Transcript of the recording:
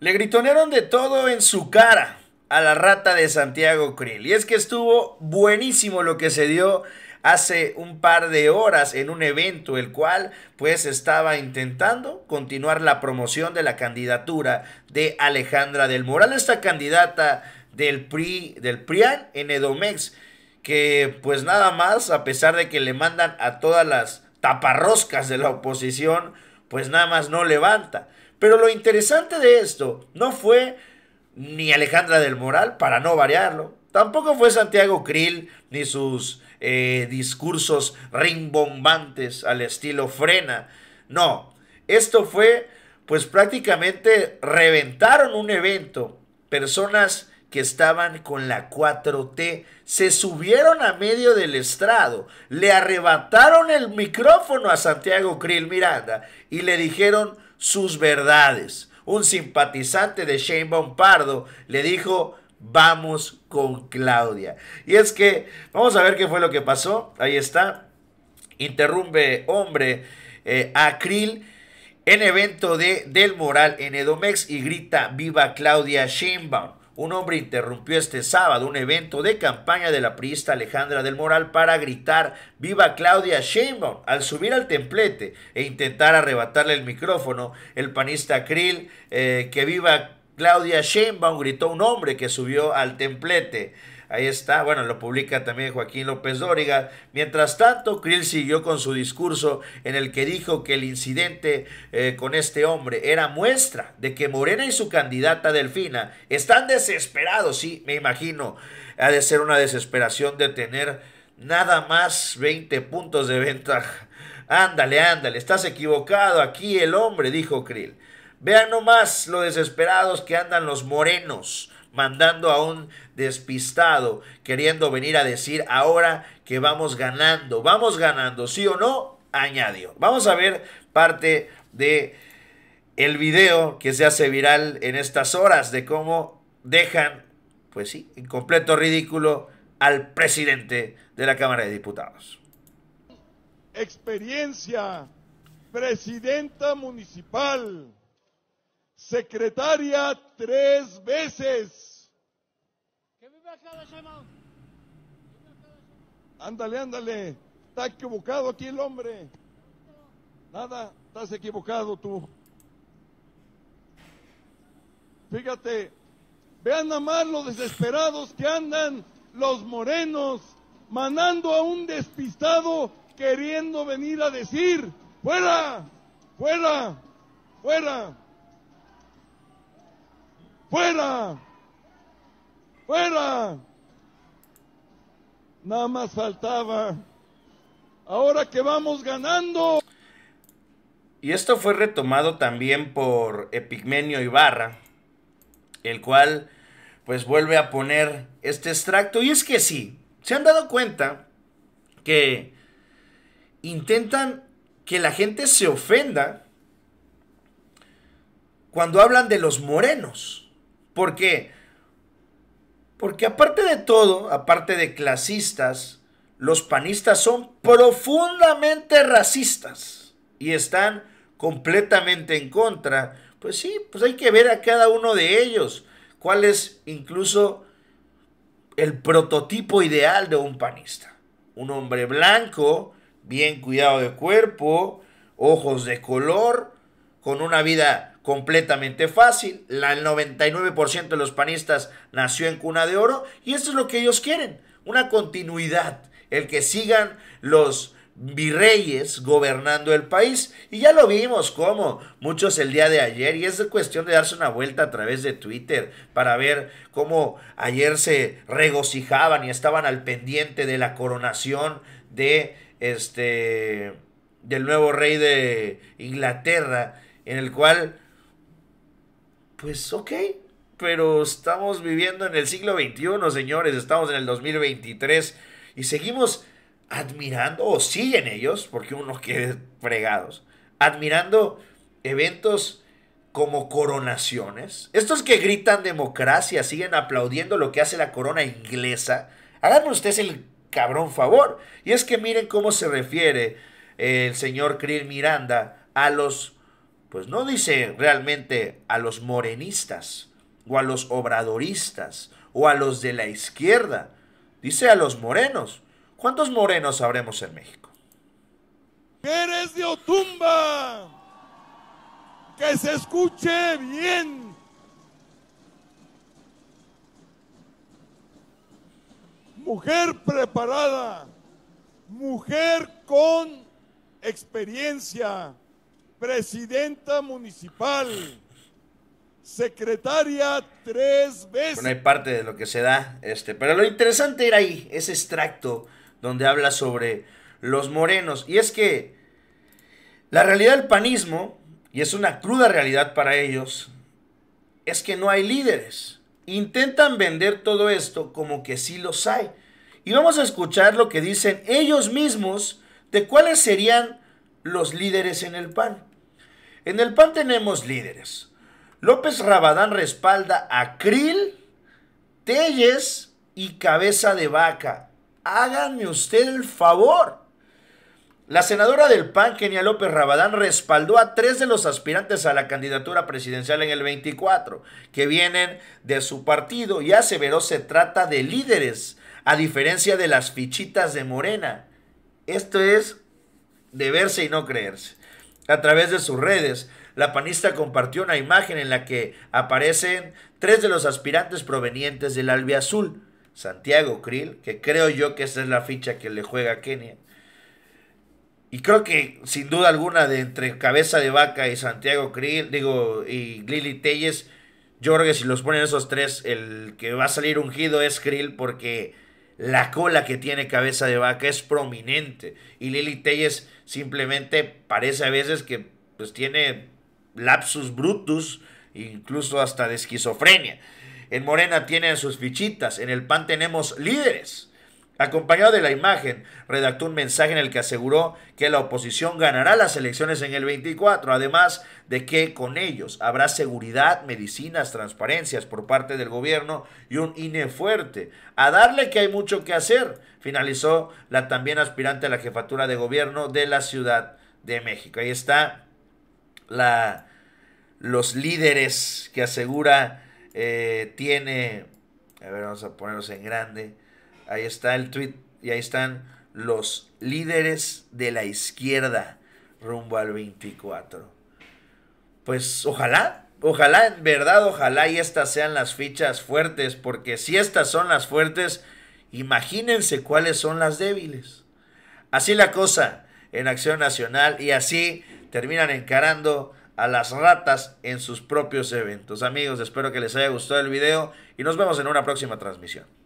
Le gritonearon de todo en su cara a la rata de Santiago Krill. Y es que estuvo buenísimo lo que se dio hace un par de horas en un evento el cual pues estaba intentando continuar la promoción de la candidatura de Alejandra del Moral, esta candidata del PRI, del PRIAN en Edomex, que pues nada más, a pesar de que le mandan a todas las taparroscas de la oposición, pues nada más no levanta. Pero lo interesante de esto no fue ni Alejandra del Moral, para no variarlo, tampoco fue Santiago Krill ni sus eh, discursos rimbombantes al estilo frena. No, esto fue, pues prácticamente reventaron un evento. Personas que estaban con la 4T se subieron a medio del estrado, le arrebataron el micrófono a Santiago Krill Miranda y le dijeron, sus verdades. Un simpatizante de Sheinbaum Pardo le dijo, vamos con Claudia. Y es que, vamos a ver qué fue lo que pasó. Ahí está. Interrumpe, hombre, eh, en evento de Del Moral en Edomex y grita, viva Claudia Sheinbaum un hombre interrumpió este sábado un evento de campaña de la priista Alejandra del Moral para gritar ¡Viva Claudia Sheinbaum! Al subir al templete e intentar arrebatarle el micrófono, el panista Krill, eh, que viva Claudia Sheinbaum, gritó un hombre que subió al templete. Ahí está, bueno, lo publica también Joaquín López Dóriga. Mientras tanto, Krill siguió con su discurso en el que dijo que el incidente eh, con este hombre era muestra de que Morena y su candidata Delfina están desesperados, sí, me imagino. Ha de ser una desesperación de tener nada más 20 puntos de ventaja. Ándale, ándale, estás equivocado. Aquí el hombre, dijo Krill. Vean nomás lo desesperados que andan los morenos mandando a un despistado queriendo venir a decir ahora que vamos ganando, vamos ganando, sí o no, añadió. Vamos a ver parte de el video que se hace viral en estas horas de cómo dejan, pues sí, en completo ridículo al presidente de la Cámara de Diputados. Experiencia, presidenta municipal, secretaria tres veces Ándale, ándale. Está equivocado aquí el hombre. Nada, estás equivocado tú. Fíjate, vean a más los desesperados que andan los morenos, manando a un despistado queriendo venir a decir, fuera, fuera, fuera, fuera. ¡Fuera! Nada más faltaba. Ahora que vamos ganando. Y esto fue retomado también por Epigmenio Ibarra, el cual pues vuelve a poner este extracto. Y es que sí, se han dado cuenta que intentan que la gente se ofenda cuando hablan de los morenos. Porque porque aparte de todo, aparte de clasistas, los panistas son profundamente racistas y están completamente en contra. Pues sí, pues hay que ver a cada uno de ellos cuál es incluso el prototipo ideal de un panista. Un hombre blanco, bien cuidado de cuerpo, ojos de color, con una vida completamente fácil. La, el 99% de los panistas nació en cuna de oro y eso es lo que ellos quieren, una continuidad, el que sigan los virreyes gobernando el país y ya lo vimos como muchos el día de ayer y es cuestión de darse una vuelta a través de Twitter para ver cómo ayer se regocijaban y estaban al pendiente de la coronación de este del nuevo rey de Inglaterra en el cual pues ok, pero estamos viviendo en el siglo XXI, señores, estamos en el 2023 y seguimos admirando, o siguen ellos, porque uno quede fregados, admirando eventos como coronaciones. Estos que gritan democracia siguen aplaudiendo lo que hace la corona inglesa. Háganme ustedes el cabrón favor. Y es que miren cómo se refiere el señor Krill Miranda a los pues no dice realmente a los morenistas o a los obradoristas o a los de la izquierda, dice a los morenos. ¿Cuántos morenos habremos en México? ¡Mujeres de Otumba, que se escuche bien. Mujer preparada, mujer con experiencia, presidenta municipal, secretaria tres veces. Bueno, hay parte de lo que se da, este, pero lo interesante era ahí, ese extracto donde habla sobre los morenos. Y es que la realidad del panismo, y es una cruda realidad para ellos, es que no hay líderes. Intentan vender todo esto como que sí los hay. Y vamos a escuchar lo que dicen ellos mismos de cuáles serían los líderes en el PAN. En el PAN tenemos líderes. López Rabadán respalda a Krill, Telles y Cabeza de Vaca. Háganme usted el favor. La senadora del PAN, Kenia López Rabadán, respaldó a tres de los aspirantes a la candidatura presidencial en el 24, que vienen de su partido y aseveró se trata de líderes, a diferencia de las fichitas de Morena. Esto es de verse y no creerse. A través de sus redes, la panista compartió una imagen en la que aparecen tres de los aspirantes provenientes del azul, Santiago Krill, que creo yo que esa es la ficha que le juega a Kenia. Y creo que sin duda alguna de entre Cabeza de Vaca y Santiago Krill, digo, y Lili Telles, Jorge si los ponen esos tres, el que va a salir ungido es Krill porque la cola que tiene cabeza de vaca es prominente. Y Lili Telles simplemente parece a veces que pues, tiene lapsus brutus, incluso hasta de esquizofrenia. En Morena tiene sus fichitas. En el PAN tenemos líderes Acompañado de la imagen, redactó un mensaje en el que aseguró que la oposición ganará las elecciones en el 24, además de que con ellos habrá seguridad, medicinas, transparencias por parte del gobierno y un INE fuerte. A darle que hay mucho que hacer, finalizó la también aspirante a la jefatura de gobierno de la Ciudad de México. Ahí está la, los líderes que asegura eh, tiene, a ver, vamos a ponerlos en grande Ahí está el tweet y ahí están los líderes de la izquierda rumbo al 24. Pues ojalá, ojalá, en verdad, ojalá y estas sean las fichas fuertes, porque si estas son las fuertes, imagínense cuáles son las débiles. Así la cosa en Acción Nacional y así terminan encarando a las ratas en sus propios eventos. Amigos, espero que les haya gustado el video y nos vemos en una próxima transmisión.